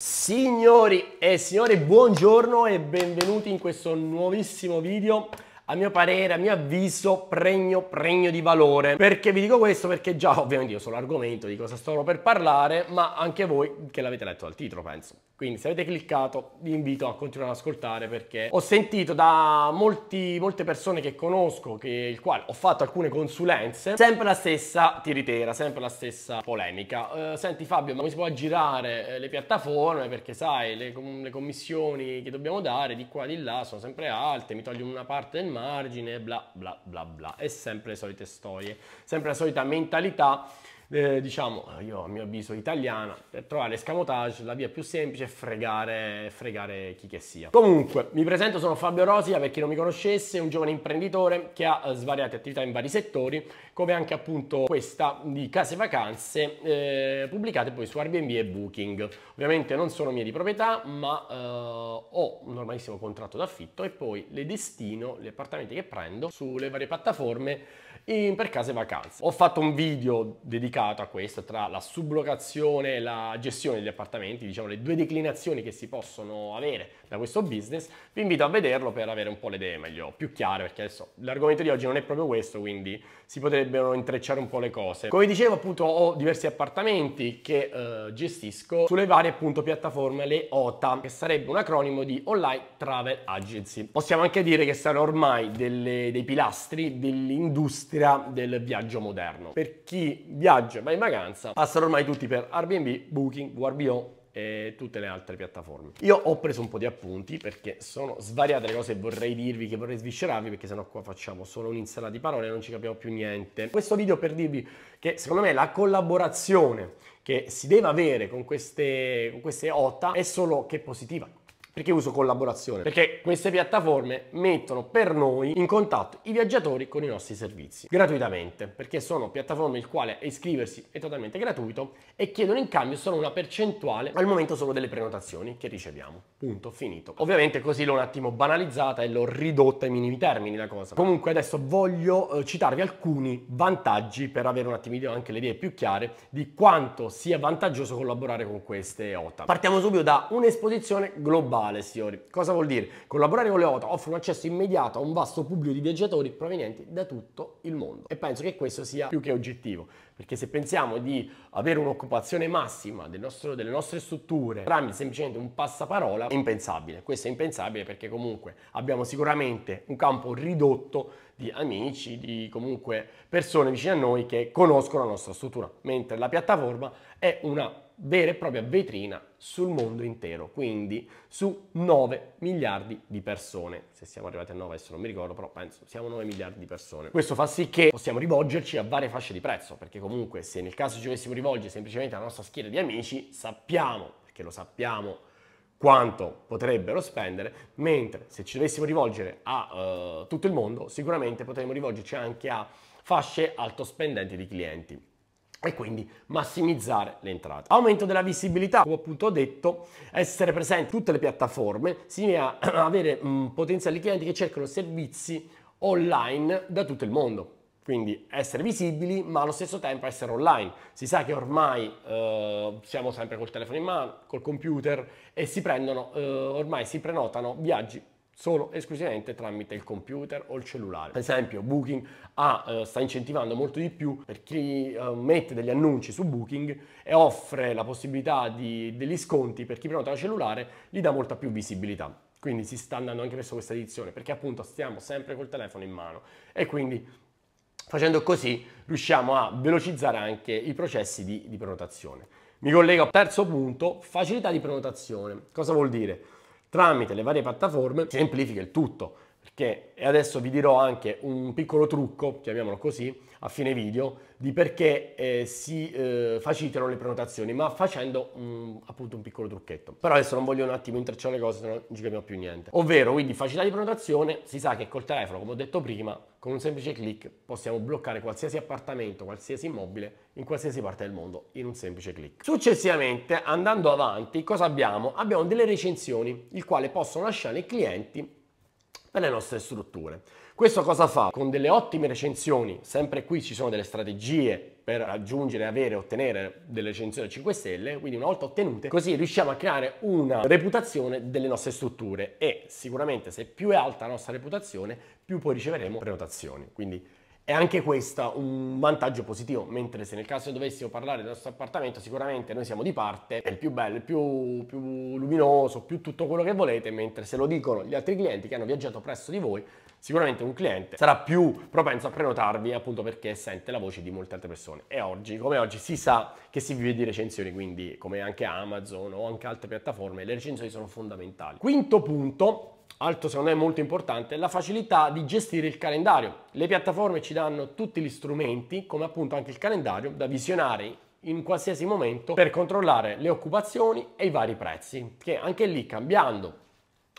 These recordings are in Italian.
Signori e signori, buongiorno e benvenuti in questo nuovissimo video a mio parere, a mio avviso, pregno, pregno di valore. Perché vi dico questo? Perché già ovviamente io sono l'argomento di cosa sto per parlare, ma anche voi che l'avete letto al titolo, penso. Quindi se avete cliccato vi invito a continuare ad ascoltare perché ho sentito da molti, molte persone che conosco, che, il quale ho fatto alcune consulenze, sempre la stessa tiritera, sempre la stessa polemica. Eh, senti Fabio, ma mi si può aggirare eh, le piattaforme perché sai, le, le, commissioni che dobbiamo dare di qua e di là sono sempre alte, mi togliono una parte del margine, bla bla bla bla. E sempre le solite storie, sempre la solita mentalità eh, diciamo, eh, io a mio avviso italiana, per trovare escamotage la via più semplice è fregare, fregare chi che sia. Comunque, mi presento, sono Fabio Rosia, per chi non mi conoscesse, un giovane imprenditore che ha eh, svariate attività in vari settori, come anche appunto questa di case vacanze, eh, pubblicate poi su Airbnb e Booking. Ovviamente non sono mie di proprietà, ma eh, ho un normalissimo contratto d'affitto e poi le destino, gli appartamenti che prendo, sulle varie piattaforme in per case vacanze. Ho fatto un video dedicato a questo tra la sublocazione e la gestione degli appartamenti, diciamo le due declinazioni che si possono avere da questo business. Vi invito a vederlo per avere un po' le idee meglio, più chiare, perché adesso l'argomento di oggi non è proprio questo, quindi si potrebbero intrecciare un po' le cose. Come dicevo appunto ho diversi appartamenti che eh, gestisco sulle varie appunto piattaforme, le OTA, che sarebbe un acronimo di Online Travel Agency. Possiamo anche dire che saranno ormai delle, dei pilastri dell'industria caratteristica del viaggio moderno. Per chi viaggia e va in vacanza, passano ormai tutti per Airbnb, Booking, WarBO e tutte le altre piattaforme. Io ho preso un po' di appunti perché sono svariate le cose che vorrei dirvi, che vorrei sviscerarvi perché sennò qua facciamo solo un'insalata di parole e non ci capiamo più niente. Questo video per dirvi che secondo me la collaborazione che si deve avere con queste, con queste OTA è solo che positiva, perché uso collaborazione? Perché queste piattaforme mettono per noi in contatto i viaggiatori con i nostri servizi gratuitamente, perché sono piattaforme il quale iscriversi è totalmente gratuito e chiedono in cambio solo una percentuale al momento solo delle prenotazioni che riceviamo. Punto, finito. Ovviamente così l'ho un attimo banalizzata e l'ho ridotta ai minimi termini la cosa. Comunque adesso voglio eh, citarvi alcuni vantaggi per avere un attimino anche le idee più chiare di quanto sia vantaggioso collaborare con queste OTA. Partiamo subito da un'esposizione globale globale, signori. Cosa vuol dire? Collaborare con le OTA offre un accesso immediato a un vasto pubblico di viaggiatori provenienti da tutto il mondo. E penso che questo sia più che oggettivo, perché se pensiamo di avere un'occupazione massima del nostro, delle nostre strutture tramite semplicemente un passaparola, è impensabile. Questo è impensabile perché comunque abbiamo sicuramente un campo ridotto di amici, di comunque persone vicine a noi che conoscono la nostra struttura, mentre la piattaforma è una vera e propria vetrina sul mondo intero, quindi su 9 miliardi di persone. Se siamo arrivati a 9 adesso non mi ricordo, però penso siamo 9 miliardi di persone. Questo fa sì che possiamo rivolgerci a varie fasce di prezzo, perché comunque se nel caso ci dovessimo rivolgere semplicemente alla nostra schiera di amici, sappiamo, perché lo sappiamo, quanto potrebbero spendere, mentre se ci dovessimo rivolgere a uh, tutto il mondo, sicuramente potremmo rivolgerci anche a fasce alto spendenti di clienti e quindi massimizzare le entrate. Aumento della visibilità, come appunto ho detto, essere presenti in tutte le piattaforme significa avere mh, potenziali clienti che cercano servizi online da tutto il mondo. Quindi essere visibili ma allo stesso tempo essere online. Si sa che ormai eh, siamo sempre col telefono in mano, col computer e si prendono, eh, ormai si prenotano viaggi solo esclusivamente tramite il computer o il cellulare. Per esempio, Booking ha, ah, eh, sta incentivando molto di più per chi eh, mette degli annunci su Booking e offre la possibilità di degli sconti per chi prenota da cellulare, gli dà molta più visibilità. Quindi si sta andando anche verso questa edizione, perché appunto stiamo sempre col telefono in mano e quindi facendo così riusciamo a velocizzare anche i processi di, di prenotazione. Mi collego al terzo punto, facilità di prenotazione. Cosa vuol dire? tramite le varie piattaforme semplifica il tutto. Perché, e adesso vi dirò anche un piccolo trucco, chiamiamolo così, a fine video, di perché eh, si eh, facilitano le prenotazioni, ma facendo un, mm, appunto un piccolo trucchetto. Però adesso non voglio un attimo intrecciare le cose, se no non ci capiamo più niente. Ovvero, quindi facilità di prenotazione, si sa che col telefono, come ho detto prima, con un semplice clic possiamo bloccare qualsiasi appartamento, qualsiasi immobile, in qualsiasi parte del mondo, in un semplice clic. Successivamente, andando avanti, cosa abbiamo? Abbiamo delle recensioni, il quale possono lasciare i clienti per le nostre strutture. Questo cosa fa? Con delle ottime recensioni, sempre qui ci sono delle strategie per raggiungere, avere, ottenere delle recensioni a 5 stelle, quindi una volta ottenute, così riusciamo a creare una reputazione delle nostre strutture e sicuramente se più è alta la nostra reputazione, più poi riceveremo prenotazioni. Quindi è anche questo un vantaggio positivo, mentre se nel caso dovessimo parlare del nostro appartamento, sicuramente noi siamo di parte, è il più bello, il più, più luminoso, più tutto quello che volete, mentre se lo dicono gli altri clienti che hanno viaggiato presso di voi, sicuramente un cliente sarà più propenso a prenotarvi appunto perché sente la voce di molte altre persone. E oggi, come oggi, si sa che si vive di recensioni, quindi come anche Amazon o anche altre piattaforme, le recensioni sono fondamentali. Quinto punto, altro secondo me molto importante, la facilità di gestire il calendario. Le piattaforme ci danno tutti gli strumenti, come appunto anche il calendario, da visionare in qualsiasi momento per controllare le occupazioni e i vari prezzi, che anche lì cambiando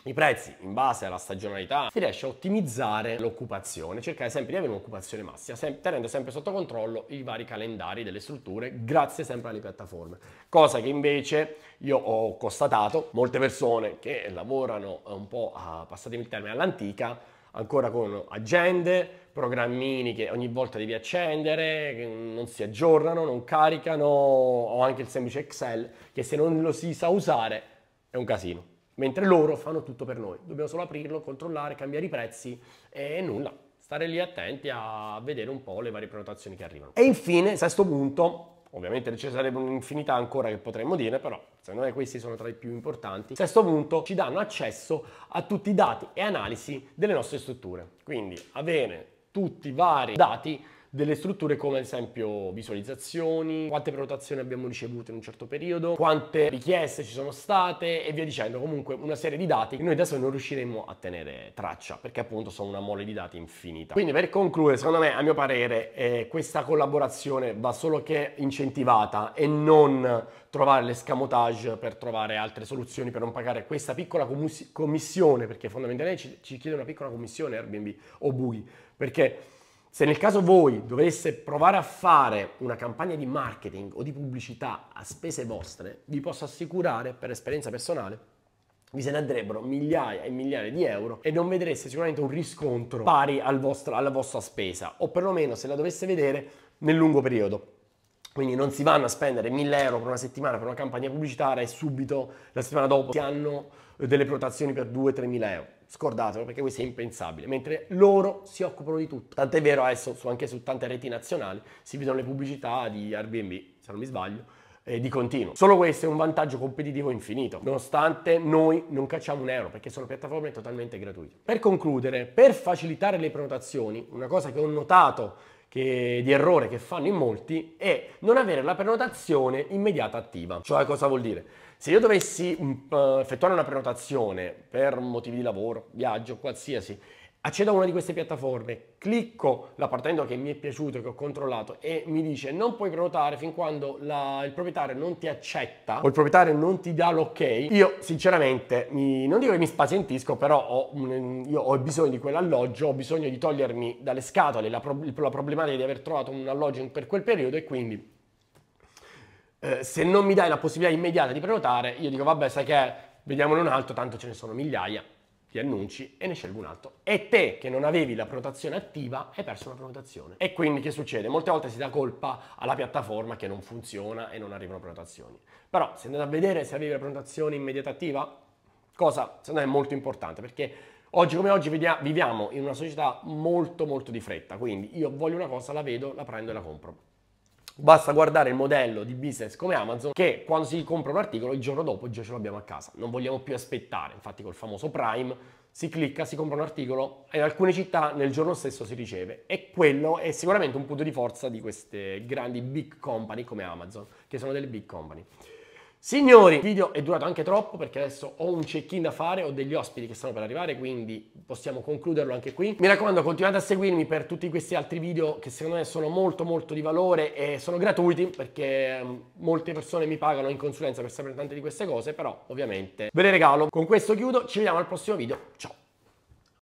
i prezzi in base alla stagionalità si riesce a ottimizzare l'occupazione, cercare sempre di avere un'occupazione massima, sem tenendo sempre sotto controllo i vari calendari delle strutture grazie sempre alle piattaforme. Cosa che invece io ho constatato, molte persone che lavorano eh, un po' a passatemi il termine all'antica, ancora con agende, programmini che ogni volta devi accendere, che non si aggiornano, non caricano, o anche il semplice Excel che se non lo si sa usare è un casino mentre loro fanno tutto per noi. Dobbiamo solo aprirlo, controllare, cambiare i prezzi e nulla. Stare lì attenti a vedere un po' le varie prenotazioni che arrivano. E infine, sesto punto, Ovviamente ci sarebbe un'infinità ancora che potremmo dire, però secondo me questi sono tra i più importanti. Sesto punto, ci danno accesso a tutti i dati e analisi delle nostre strutture. Quindi avere tutti i vari dati delle strutture come ad esempio visualizzazioni, quante prenotazioni abbiamo ricevuto in un certo periodo, quante richieste ci sono state e via dicendo, comunque una serie di dati che noi adesso non riusciremo a tenere traccia perché appunto sono una mole di dati infinita. Quindi per concludere, secondo me, a mio parere, eh, questa collaborazione va solo che incentivata e non trovare l'escamotage per trovare altre soluzioni per non pagare questa piccola commissione, perché fondamentalmente ci, ci chiede una piccola commissione Airbnb o Bui, perché se nel caso voi doveste provare a fare una campagna di marketing o di pubblicità a spese vostre, vi posso assicurare per esperienza personale vi se ne andrebbero migliaia e migliaia di euro e non vedreste sicuramente un riscontro pari al vostro, alla vostra spesa o perlomeno se la doveste vedere nel lungo periodo. Quindi non si vanno a spendere 1000 euro per una settimana per una campagna pubblicitaria e subito la settimana dopo si hanno eh, delle prenotazioni per 2 3000 euro. Scordatelo perché questo è impensabile, mentre loro si occupano di tutto. Tant'è vero adesso anche su tante reti nazionali si vedono le pubblicità di Airbnb, se non mi sbaglio, di continuo. Solo questo è un vantaggio competitivo infinito, nonostante noi non cacciamo un euro, perché sono piattaforme totalmente gratuite. Per concludere, per facilitare le prenotazioni, una cosa che ho notato che, di errore che fanno in molti è non avere la prenotazione immediata attiva. Cioè cosa vuol dire? Se io dovessi uh, effettuare una prenotazione per motivi di lavoro, viaggio, qualsiasi, Accedo a una di queste piattaforme, clicco l'appartamento che mi è piaciuto, che ho controllato e mi dice non puoi prenotare fin quando la, il proprietario non ti accetta o il proprietario non ti dà l'ok. Io sinceramente mi, non dico che mi spazientisco, però ho, ho bisogno di quell'alloggio, ho bisogno di togliermi dalle scatole la, pro, la problematica di aver trovato un alloggio per quel periodo e quindi eh, se non mi dai la possibilità immediata di prenotare, io dico vabbè sai che vediamolo un altro, tanto ce ne sono migliaia ti annunci e ne scelgo un altro. E te che non avevi la prenotazione attiva hai perso una prenotazione. E quindi che succede? Molte volte si dà colpa alla piattaforma che non funziona e non arrivano prenotazioni. Però se andate a vedere se avevi la prenotazione immediata attiva, cosa secondo me è molto importante perché oggi come oggi viviamo in una società molto molto di fretta, quindi io voglio una cosa, la vedo, la prendo e la compro. Basta guardare il modello di business come Amazon che quando si compra un articolo il giorno dopo già ce l'abbiamo a casa, non vogliamo più aspettare, infatti col famoso Prime si clicca, si compra un articolo e in alcune città nel giorno stesso si riceve e quello è sicuramente un punto di forza di queste grandi big company come Amazon, che sono delle big company. Signori, il video è durato anche troppo perché adesso ho un check-in da fare, ho degli ospiti che stanno per arrivare, quindi possiamo concluderlo anche qui. Mi raccomando, continuate a seguirmi per tutti questi altri video che secondo me sono molto molto di valore e sono gratuiti perché ehm, molte persone mi pagano in consulenza per sapere tante di queste cose, però ovviamente ve le regalo. Con questo chiudo, ci vediamo al prossimo video, ciao!